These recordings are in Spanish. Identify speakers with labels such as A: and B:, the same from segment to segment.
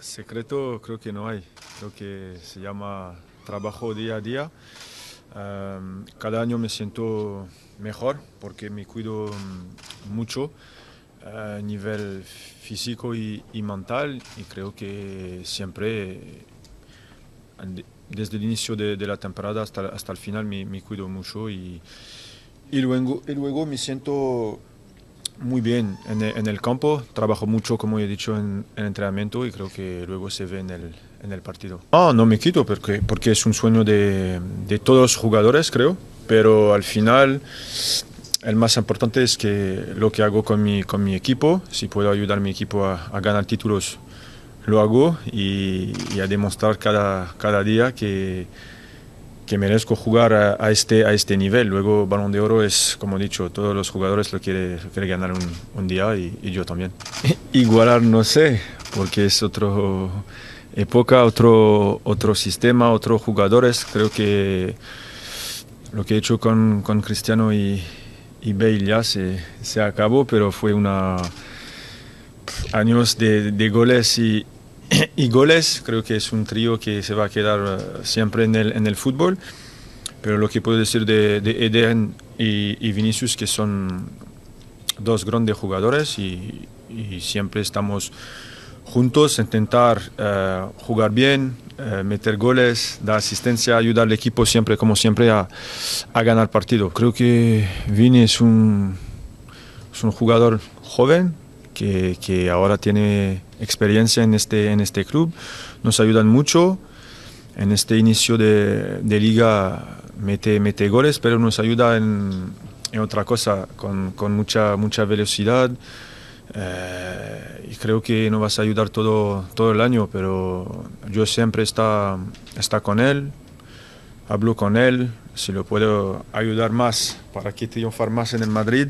A: secreto creo que no hay. Creo que se llama trabajo día a día. Em, cada año me siento mejor porque me cuido mm, mucho eh, a nivel físico y, mental y creo que siempre desde el inicio de, la temporada hasta, hasta el final me, me cuido mucho y, y, luego, y luego me siento muy bien, e, en, el campo trabajo mucho, como he dicho, en, en entrenamiento y creo que luego se ve en el, en el partido. No, me quito porque, porque es un sueño de, todos los jugadores, creo, pero al final el más importante es que lo que hago con mi, con mi equipo, si puedo ayudar a mi equipo a, ganar títulos, lo hago y, y, a demostrar cada, cada día que que merezco jugar a, este, a este nivel. Luego, Balón de Oro es, como he dicho, todos los jugadores lo quieren quiere ganar un, día y, yo también. Igualar no sé, porque es otra época, otro, otro sistema, otros jugadores. Creo que lo que he hecho con, con Cristiano y, y Bale ya se, se acabó, pero fue una años de, de goles y, y goles. Creo que es un trío que se va a quedar eh, siempre en el, en el fútbol. Pero lo que puedo decir de, de Eden y, y, Vinicius, que son dos grandes jugadores y, siempre estamos juntos, intentar eh, jugar bien, eh, meter goles, dar asistencia, ayudar al equipo siempre, como siempre, a, a ganar partido. Creo que Vini es un, es un jugador joven, que, ahora tiene experiencia en este, en este club, nos ayudan mucho. En este inicio de, liga mete, mete goles, pero nos ayuda en, otra cosa, con, mucha, mucha velocidad. Eh, y creo que nos vas a ayudar todo, todo el año, pero yo siempre está, está con él, hablo con él, si lo puedo ayudar más para que triunfar más en el Madrid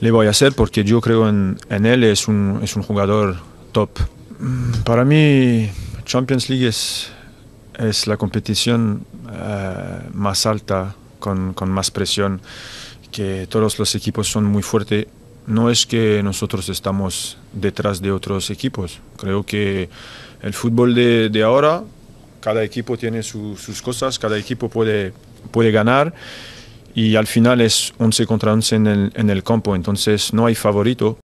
A: le voy a hacer porque yo creo en, él, es un, es un jugador top. Para mí, Champions League es, es la competición eh, más alta, con, con, más presión, que todos los equipos son muy fuertes. No es que nosotros estamos detrás de otros equipos. Creo que el fútbol de, de ahora, cada equipo tiene sus cosas, cada equipo puede, puede ganar y al final es 11 contra 11 en el, en el campo, entonces no hay favorito.